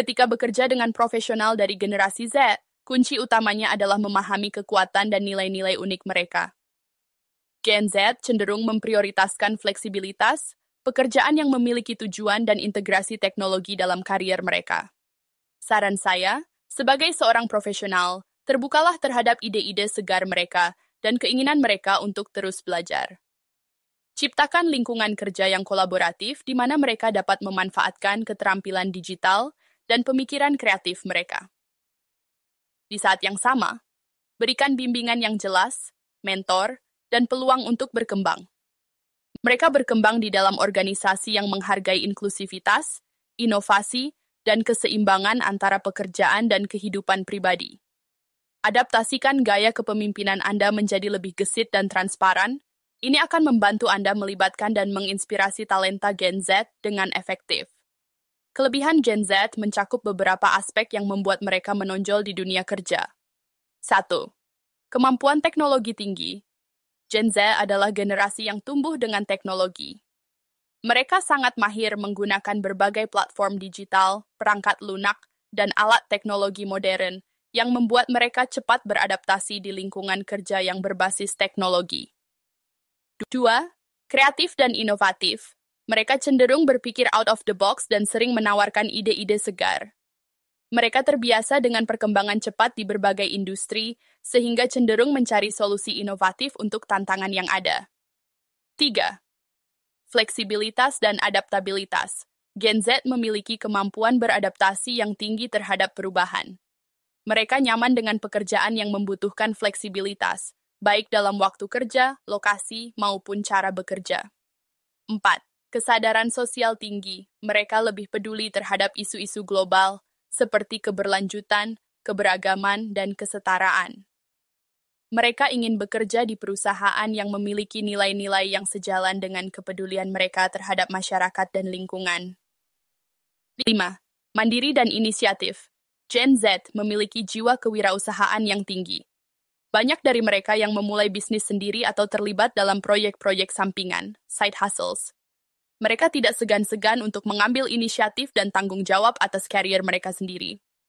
Ketika bekerja dengan profesional dari generasi Z, kunci utamanya adalah memahami kekuatan dan nilai-nilai unik mereka. Gen Z cenderung memprioritaskan fleksibilitas, pekerjaan yang memiliki tujuan dan integrasi teknologi dalam karier mereka. Saran saya, sebagai seorang profesional, terbukalah terhadap ide-ide segar mereka dan keinginan mereka untuk terus belajar. Ciptakan lingkungan kerja yang kolaboratif di mana mereka dapat memanfaatkan keterampilan digital dan pemikiran kreatif mereka. Di saat yang sama, berikan bimbingan yang jelas, mentor, dan peluang untuk berkembang. Mereka berkembang di dalam organisasi yang menghargai inklusivitas, inovasi, dan keseimbangan antara pekerjaan dan kehidupan pribadi. Adaptasikan gaya kepemimpinan Anda menjadi lebih gesit dan transparan. Ini akan membantu Anda melibatkan dan menginspirasi talenta Gen Z dengan efektif. Kelebihan Gen Z mencakup beberapa aspek yang membuat mereka menonjol di dunia kerja. 1. Kemampuan teknologi tinggi. Gen Z adalah generasi yang tumbuh dengan teknologi. Mereka sangat mahir menggunakan berbagai platform digital, perangkat lunak, dan alat teknologi modern yang membuat mereka cepat beradaptasi di lingkungan kerja yang berbasis teknologi. 2. Kreatif dan inovatif mereka cenderung berpikir out of the box dan sering menawarkan ide-ide segar. Mereka terbiasa dengan perkembangan cepat di berbagai industri, sehingga cenderung mencari solusi inovatif untuk tantangan yang ada. 3. Fleksibilitas dan adaptabilitas. Gen Z memiliki kemampuan beradaptasi yang tinggi terhadap perubahan. Mereka nyaman dengan pekerjaan yang membutuhkan fleksibilitas, baik dalam waktu kerja, lokasi, maupun cara bekerja. 4 kesadaran sosial tinggi, mereka lebih peduli terhadap isu-isu global seperti keberlanjutan, keberagaman, dan kesetaraan. Mereka ingin bekerja di perusahaan yang memiliki nilai-nilai yang sejalan dengan kepedulian mereka terhadap masyarakat dan lingkungan. 5. Mandiri dan inisiatif. Gen Z memiliki jiwa kewirausahaan yang tinggi. Banyak dari mereka yang memulai bisnis sendiri atau terlibat dalam proyek-proyek sampingan, side hustles, mereka tidak segan-segan untuk mengambil inisiatif dan tanggung jawab atas karier mereka sendiri.